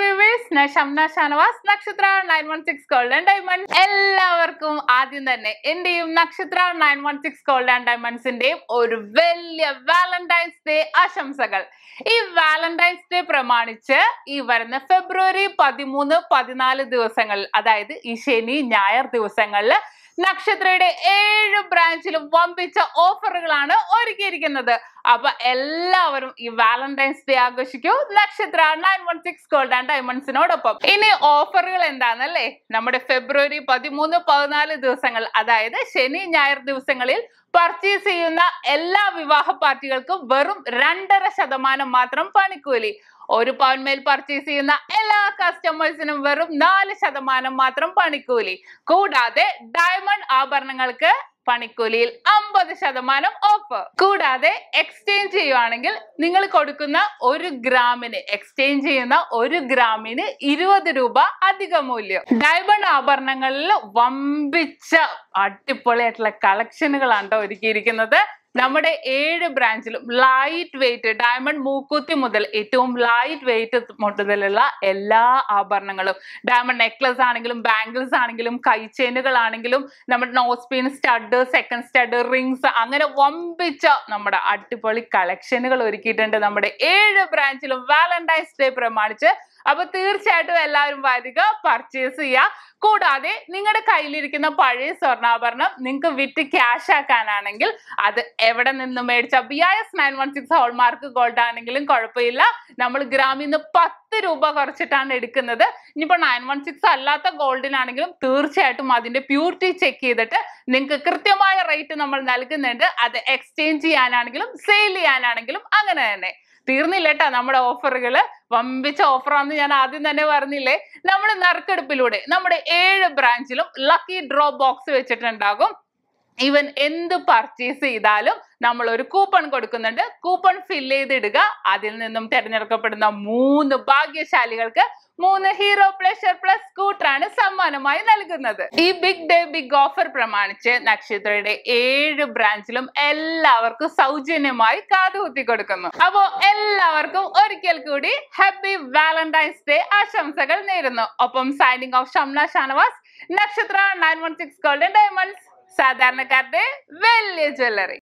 viewers നക്ഷത്ര എല്ലാവർക്കും ആദ്യം തന്നെ എന്റെയും Nakshatra nine one six gold and ഡയമണ്ട്സിന്റെയും ഒരു വലിയ വാലന്റൈൻസ് ഡേ ആശംസകൾ ഈ വാലന്റൈൻസ് ഡേ പ്രമാണിച്ച് ഈ വരുന്ന ഫെബ്രുവരി പതിമൂന്ന് പതിനാല് ദിവസങ്ങളിൽ അതായത് ഈ ശനി ഞായർ ദിവസങ്ങളിൽ നക്ഷത്രയുടെ ഏഴ് ബ്രാഞ്ചിലും വമ്പിച്ച ഓഫറുകളാണ് ഒരുക്കിയിരിക്കുന്നത് അപ്പൊ എല്ലാവരും ഈ വാലന്റൈൻസ് ഡേ ആഘോഷിക്കൂ Nakshatra nine one six gold and ഡയമണ്ട്സിനോടൊപ്പം ഇനി ഓഫറുകൾ എന്താണെന്നല്ലേ നമ്മുടെ ഫെബ്രുവരി പതിമൂന്ന് പതിനാല് ദിവസങ്ങൾ അതായത് ശനി ഞായർ ദിവസങ്ങളിൽ പർച്ചേസ് ചെയ്യുന്ന എല്ലാ വിവാഹ പാർട്ടികൾക്കും വെറും രണ്ടര ശതമാനം മാത്രം പണിക്കൂലി ഒരു പവൻ മേൽ പർച്ചേസ് ചെയ്യുന്ന എല്ലാ കസ്റ്റമേഴ്സിനും വെറും നാല് ശതമാനം മാത്രം പണിക്കൂലി കൂടാതെ ഡയമണ്ട് ആഭരണങ്ങൾക്ക് പണിക്കൂലിയിൽ അമ്പത് ശതമാനം ഓഫ് കൂടാതെ എക്സ്ചേഞ്ച് ചെയ്യുവാണെങ്കിൽ നിങ്ങൾ കൊടുക്കുന്ന ഒരു ഗ്രാമിന് എക്സ്ചേഞ്ച് ചെയ്യുന്ന ഒരു ഗ്രാമിന് ഇരുപത് രൂപ അധിക മൂല്യം ഡയമണ്ട് ആഭരണങ്ങളിൽ വമ്പിച്ച അടിപൊളിയായിട്ടുള്ള കളക്ഷനുകളാണ് ഒരുക്കിയിരിക്കുന്നത് നമ്മുടെ ഏഴ് ബ്രാഞ്ചിലും ലൈറ്റ് വെയിറ്റ് ഡയമണ്ട് മൂക്കുത്തി മുതൽ ഏറ്റവും ലൈറ്റ് വെയിറ്റ് മുതലുള്ള എല്ലാ ആഭരണങ്ങളും ഡയമണ്ട് നെക്ലസ് ആണെങ്കിലും ബാംഗിൾസ് ആണെങ്കിലും കൈചെയിനുകൾ ആണെങ്കിലും നമ്മുടെ nose pin stud second stud rings അങ്ങനെ വമ്പിച്ച നമ്മുടെ അടിപൊളി കളക്ഷനുകൾ ഒരുക്കിയിട്ടുണ്ട് നമ്മുടെ ഏഴ് ബ്രാഞ്ചിലും വാലന്റൈൻസ് ഡേ പ്രമാണിച്ച് അപ്പൊ തീർച്ചയായിട്ടും എല്ലാവരും വരിക പർച്ചേസ് ചെയ്യുക കൂടാതെ നിങ്ങളുടെ കയ്യിലിരിക്കുന്ന പഴയ സ്വർണ്ണാഭരണം നിങ്ങൾക്ക് വിറ്റ് ക്യാഷ് ആക്കാനാണെങ്കിൽ അത് എവിടെ നിന്ന് മേടിച്ച B I S nine one six hallmark gold ആണെങ്കിലും കുഴപ്പമില്ല നമ്മൾ ഗ്രാമിൽ നിന്ന് പത്ത് രൂപ കുറച്ചിട്ടാണ് എടുക്കുന്നത് ഇനിയിപ്പോ നയൻ വൺ സിക്സ് അല്ലാത്ത ഗോൾഡിനാണെങ്കിലും തീർച്ചയായിട്ടും അതിന്റെ പ്യൂരിറ്റി ചെക്ക് ചെയ്തിട്ട് നിങ്ങൾക്ക് കൃത്യമായ റേറ്റ് നമ്മൾ നൽകുന്നുണ്ട് അത് എക്സ്ചേഞ്ച് ചെയ്യാനാണെങ്കിലും സെയിൽ ചെയ്യാനാണെങ്കിലും അങ്ങനെ തന്നെ കേട്ടോ നമ്മുടെ ഓഫറുകൾ വമ്പിച്ച ഓഫറാന്ന് ഞാൻ ആദ്യം തന്നെ പറഞ്ഞില്ലേ നമ്മൾ നറുക്കെടുപ്പിലൂടെ നമ്മുടെ ഏഴ് ബ്രാഞ്ചിലും ലക്കി ഡ്രോ ബോക്സ് വെച്ചിട്ടുണ്ടാകും ഇവൻ എന്ത് പർച്ചേസ് ചെയ്താലും നമ്മൾ ഒരു കൂപ്പൺ കൊടുക്കുന്നുണ്ട് കൂപ്പൺ ഫിൽ ചെയ്തിടുക അതിൽ നിന്നും തിരഞ്ഞെടുക്കപ്പെടുന്ന മൂന്ന് ഭാഗ്യശാലികൾക്ക് മൂന്ന് ഹീറോ പ്ലഷർ പ്ലസ് സ്കൂട്ടറാണ് സമ്മാനമായി നൽകുന്നത് ഈ ബിഗ് ഡേ ബിഗ് ഓഫർ പ്രമാണിച്ച് നക്ഷത്രയുടെ ഏഴ് ബ്രാഞ്ചിലും എല്ലാവർക്കും സൗജന്യമായി കാതുകുത്തി കൊടുക്കുന്നു അപ്പോ എല്ലാവർക്കും ഒരിക്കൽ കൂടി ഹാപ്പി വാലന്റൈൻസ് ഡേ ആശംസകൾ നേരുന്നു ഒപ്പം signing off Shamna Shanavas Nakshatra nine one six golden diamonds സാധാരണക്കാരുടെ വലിയ ജ്വല്ലറി